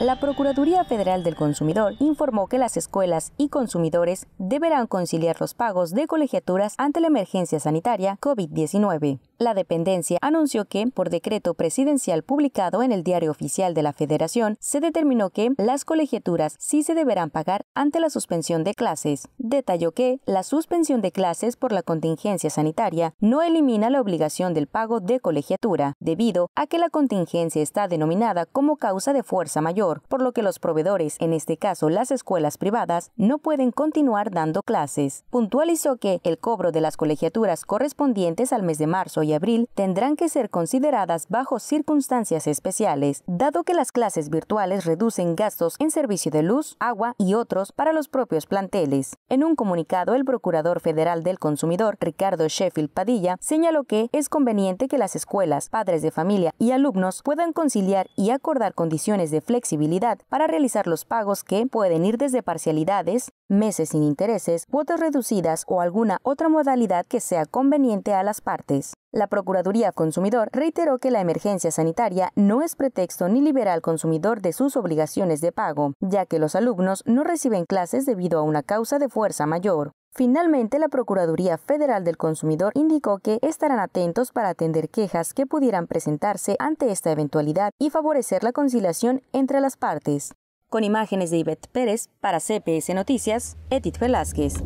La Procuraduría Federal del Consumidor informó que las escuelas y consumidores deberán conciliar los pagos de colegiaturas ante la emergencia sanitaria COVID-19 la dependencia anunció que, por decreto presidencial publicado en el Diario Oficial de la Federación, se determinó que las colegiaturas sí se deberán pagar ante la suspensión de clases. Detalló que la suspensión de clases por la contingencia sanitaria no elimina la obligación del pago de colegiatura, debido a que la contingencia está denominada como causa de fuerza mayor, por lo que los proveedores, en este caso las escuelas privadas, no pueden continuar dando clases. Puntualizó que el cobro de las colegiaturas correspondientes al mes de marzo y abril tendrán que ser consideradas bajo circunstancias especiales, dado que las clases virtuales reducen gastos en servicio de luz, agua y otros para los propios planteles. En un comunicado, el Procurador Federal del Consumidor, Ricardo Sheffield Padilla, señaló que es conveniente que las escuelas, padres de familia y alumnos puedan conciliar y acordar condiciones de flexibilidad para realizar los pagos que pueden ir desde parcialidades, meses sin intereses, cuotas reducidas o alguna otra modalidad que sea conveniente a las partes. La Procuraduría Consumidor reiteró que la emergencia sanitaria no es pretexto ni libera al consumidor de sus obligaciones de pago, ya que los alumnos no reciben clases debido a una causa de fuerza mayor. Finalmente, la Procuraduría Federal del Consumidor indicó que estarán atentos para atender quejas que pudieran presentarse ante esta eventualidad y favorecer la conciliación entre las partes. Con imágenes de Ivette Pérez, para CPS Noticias, Edith Velázquez.